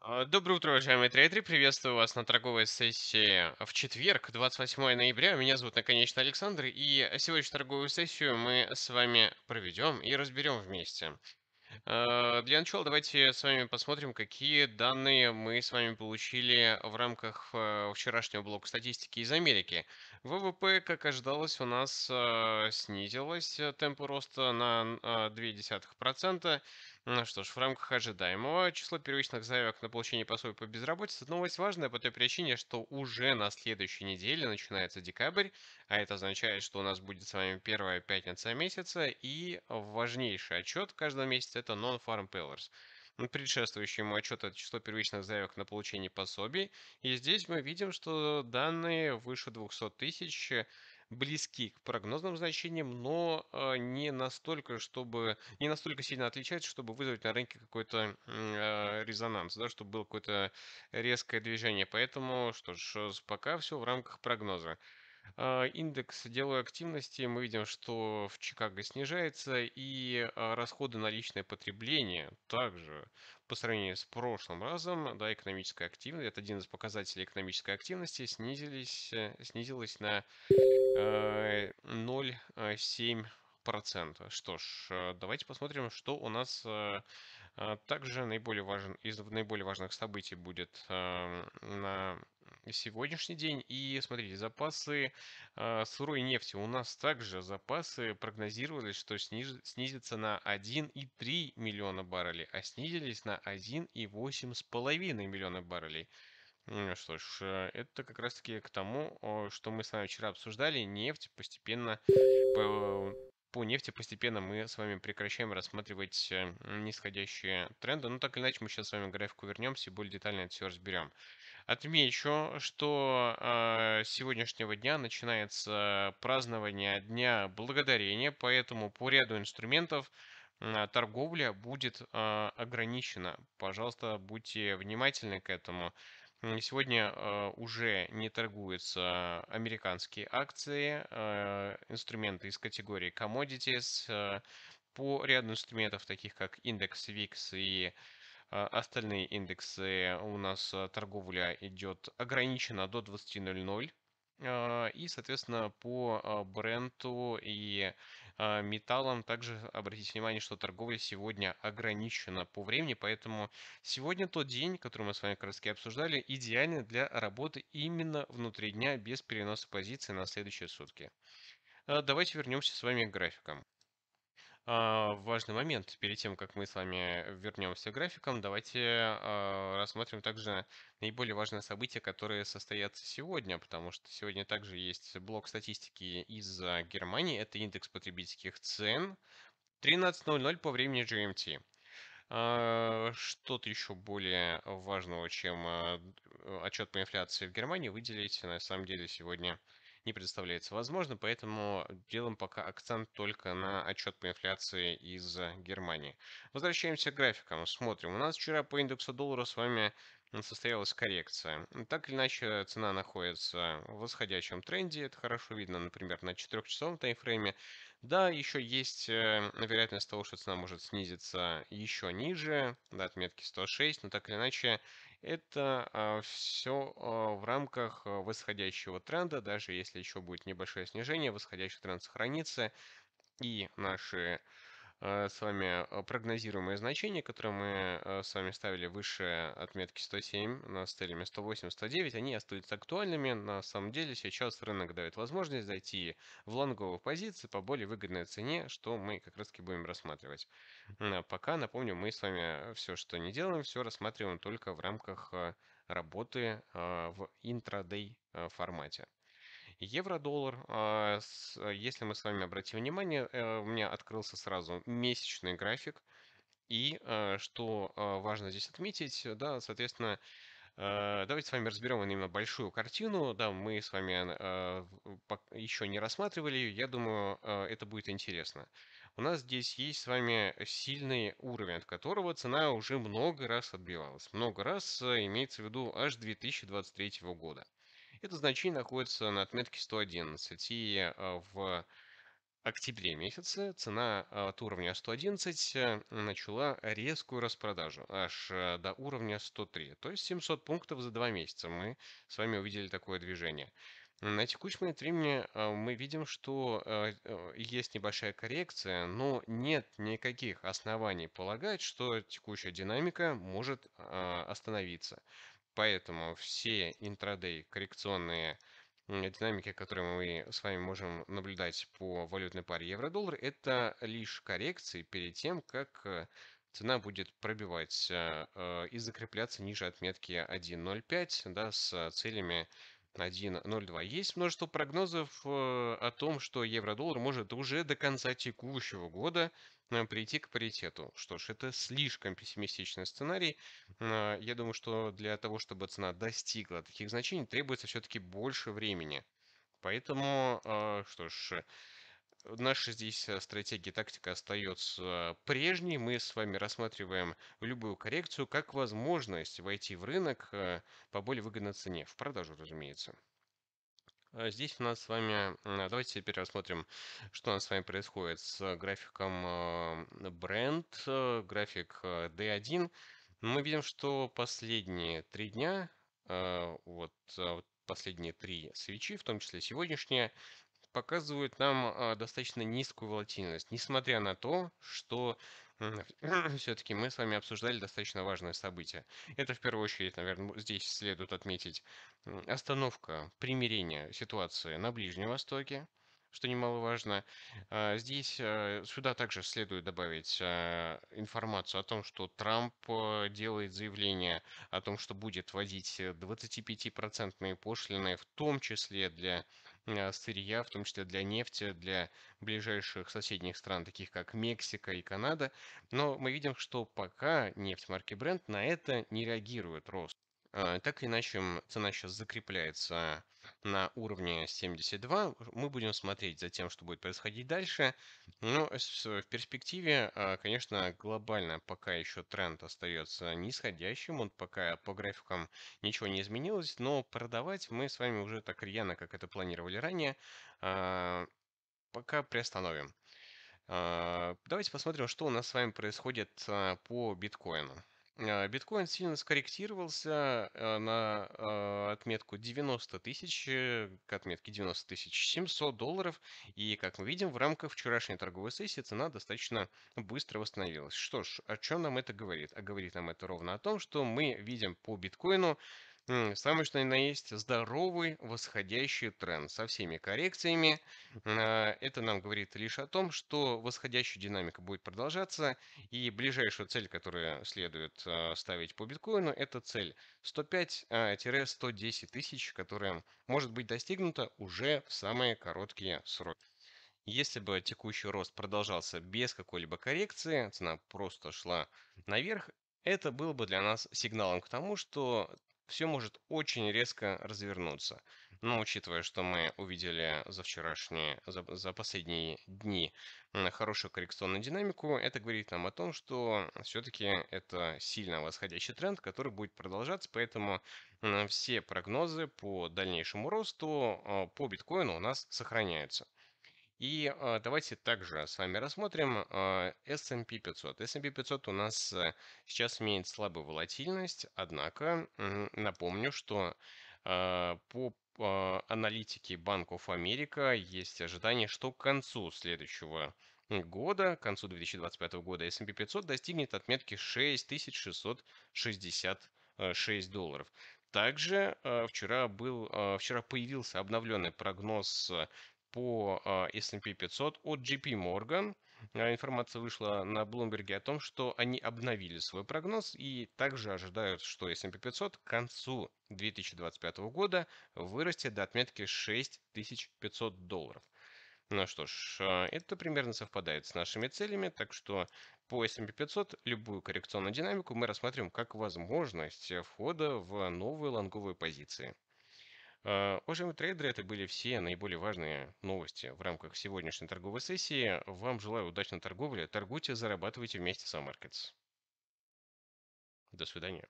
А, доброе утро, уважаемые трейдеры. Приветствую вас на торговой сессии в четверг, 28 ноября. Меня зовут наконец-то Александр, и а, сегодняшнюю торговую сессию мы с вами проведем и разберем вместе. А, для начала давайте с вами посмотрим, какие данные мы с вами получили в рамках вчерашнего блока статистики из Америки. ВВП, как ожидалось, у нас снизилось э, темп роста на 0,2%. Ну что ж, в рамках ожидаемого число первичных заявок на получение пособий по безработице новость важная по той причине, что уже на следующей неделе начинается декабрь, а это означает, что у нас будет с вами первая пятница месяца и важнейший отчет каждого месяца это Non-Farm payers. предшествующий ему отчет от число первичных заявок на получение пособий. И здесь мы видим, что данные выше 200 тысяч близки к прогнозным значениям, но а, не настолько, чтобы не настолько сильно отличаются, чтобы вызвать на рынке какой-то а, резонанс, да, чтобы было какое-то резкое движение. Поэтому, что ж, э, пока все в рамках прогноза. А, индекс деловой активности мы видим, что в Чикаго снижается, и а, расходы на личное потребление также по сравнению с прошлым разом, да, экономическая активность, это один из показателей экономической активности, снизились, э, снизилась на э, 0,7 э, процента. Что ж, э, давайте посмотрим, что у нас также наиболее важен из наиболее важных событий будет на сегодняшний день. И смотрите, запасы э, сырой нефти. У нас также запасы прогнозировались, что сниж, снизится на 1,3 миллиона баррелей, а снизились на 1,8,5 миллиона баррелей. Ну что ж, э, это как раз таки к тому, что мы с вами вчера обсуждали. Нефть постепенно... По, по нефти постепенно мы с вами прекращаем рассматривать э, нисходящие тренды. Но ну, так или иначе мы сейчас с вами графику вернемся и более детально это все разберем. Отмечу, что э, сегодняшнего дня начинается празднование Дня Благодарения, поэтому по ряду инструментов э, торговля будет э, ограничена. Пожалуйста, будьте внимательны к этому. Сегодня э, уже не торгуются американские акции, э, инструменты из категории commodities, э, по ряду инструментов, таких как индекс VIX и э, а, остальные индексы у нас а, торговля идет ограничена до 20.00. А, и, соответственно, по бренду и металлам также обратите внимание, что торговля сегодня ограничена по времени, поэтому сегодня тот день, который мы с вами как раз обсуждали, идеально для работы именно внутри дня без переноса позиции на следующие сутки. Давайте вернемся с вами к графикам. А, важный момент. Перед тем, как мы с вами вернемся к графикам, давайте а, рассмотрим также наиболее важные события, которые состоятся сегодня, потому что сегодня также есть блок статистики из а, Германии. Это индекс потребительских цен 13.00 по времени GMT. Что-то еще более важного, чем отчет по инфляции в Германии, выделить на самом деле сегодня не представляется возможным, поэтому делаем пока акцент только на отчет по инфляции из э, Германии. Возвращаемся к графикам, смотрим. У нас вчера по индексу доллара с вами состоялась коррекция. Так или иначе, цена находится в восходящем тренде. Это хорошо видно, например, на 4-часовом таймфрейме. Да, еще есть э, вероятность того, что цена может снизиться еще ниже, до отметки 106, но так или иначе это а, все а, в рамках а, восходящего тренда, даже если еще будет небольшое снижение, восходящий тренд сохранится, и наши Э, с вами э, прогнозируемые значения, которые мы э, с вами ставили выше отметки 107 на с целями 108, 109, они остаются актуальными. На самом деле сейчас рынок дает возможность зайти в лонговую позицию по более выгодной цене, что мы как раз таки будем рассматривать. Пока, напомню, мы с вами все, что не делаем, все рассматриваем только в рамках работы в интрадей формате. Евро-доллар, а, э, если мы с вами обратим внимание, э, у меня открылся сразу месячный график. И э, что важно здесь отметить, да, соответственно, Давайте с вами разберем именно большую картину. Да, мы с вами еще не рассматривали ее. Я думаю, это будет интересно. У нас здесь есть с вами сильный уровень, от которого цена уже много раз отбивалась. Много раз имеется в виду аж 2023 года. Это значение находится на отметке 111. И э, в октябре месяце цена э, от уровня 111 э, начала резкую распродажу аж до уровня 103. То есть 700 пунктов за два месяца мы с вами увидели такое движение. На текущем времени мы видим, что есть небольшая коррекция, но нет никаких оснований полагать, что текущая динамика может остановиться. Поэтому все интрадей коррекционные динамики, которые мы с вами можем наблюдать по валютной паре евро-доллар, это лишь коррекции перед тем, как э, цена будет пробивать э, э, и закрепляться ниже отметки 1.05 да, с целями 1.02. Есть множество прогнозов о том, что евро-доллар может уже до конца текущего года Э, прийти к паритету. Что ж, это слишком пессимистичный сценарий. Э, я думаю, что для того, чтобы цена достигла таких значений, требуется все-таки больше времени. Поэтому, э, что ж, наша здесь стратегия тактика остается прежней. Мы с вами рассматриваем любую коррекцию как возможность войти в рынок по более выгодной цене, в продажу, разумеется. А здесь у нас с вами, а, давайте теперь рассмотрим, что у нас с вами происходит с графиком а, бренд, э, график э, D1. Мы видим, что последние три дня, э, вот последние три свечи, в том числе сегодняшняя, показывают нам достаточно низкую волатильность, несмотря на то, что все-таки мы с вами обсуждали достаточно важное событие. Это в первую очередь, наверное, здесь следует отметить остановка, примирения ситуации на Ближнем Востоке, что немаловажно. А, здесь э, сюда также следует добавить э, информацию о том, что Трамп э, делает заявление о том, что будет вводить 25-процентные пошлины, в том числе для Э, сырья, в том числе для нефти, для ближайших соседних стран, таких как Мексика и Канада. Но мы видим, что пока нефть марки Brent на это не реагирует рост. А, так или иначе, цена сейчас закрепляется на уровне 72. Мы будем смотреть за тем, что будет происходить дальше. Но в перспективе, а, конечно, глобально пока еще тренд остается нисходящим. Он пока по графикам ничего не изменилось. Но продавать мы с вами уже так рьяно, как это планировали ранее, а, пока приостановим. Давайте посмотрим, что у нас с вами происходит по биткоину. Э, биткоин сильно скорректировался э, на э, отметку 90 тысяч, к отметке 90 тысяч 700 долларов. И, как мы видим, в рамках вчерашней торговой сессии цена достаточно быстро восстановилась. Что ж, о чем нам это говорит? А говорит нам это ровно о том, что мы видим по биткоину Самое что ни на есть здоровый восходящий тренд со всеми коррекциями. Э, это нам говорит лишь о том, что восходящая динамика будет продолжаться. И ближайшую цель, которую следует э, ставить по биткоину, это цель 105-110 э, тысяч, которая может быть достигнута уже в самые короткие сроки. Если бы текущий рост продолжался без какой-либо коррекции, цена просто шла наверх, это было бы для нас сигналом к тому, что все может очень резко развернуться. Но учитывая, что мы увидели за вчерашние, за, за последние дни хорошую коррекционную динамику, это говорит нам о том, что все-таки это сильно восходящий тренд, который будет продолжаться, поэтому все прогнозы по дальнейшему росту а, по биткоину у нас сохраняются. И а, давайте также с вами рассмотрим а, S&P 500. S&P 500 у нас э, сейчас имеет слабую волатильность, однако напомню, что а, по аналитике Bank of America есть ожидание, что к концу следующего года, к концу 2025 года S&P 500 достигнет отметки 6666 э, долларов. Также вчера, был, вчера появился обновленный прогноз по а, S&P 500 от JP Morgan. А, информация вышла на Bloomberg о том, что они обновили свой прогноз и также ожидают, что S&P 500 к концу 2025 года вырастет до отметки 6500 долларов. Ну что ж, а, это примерно совпадает с нашими целями, так что по S&P 500 любую коррекционную динамику мы рассмотрим как возможность входа в новые лонговые позиции. Уважаемые а, трейдеры, это были все наиболее важные новости в рамках сегодняшней торговой сессии. Вам желаю удачной торговли, торгуйте, зарабатывайте вместе с Markets. До свидания.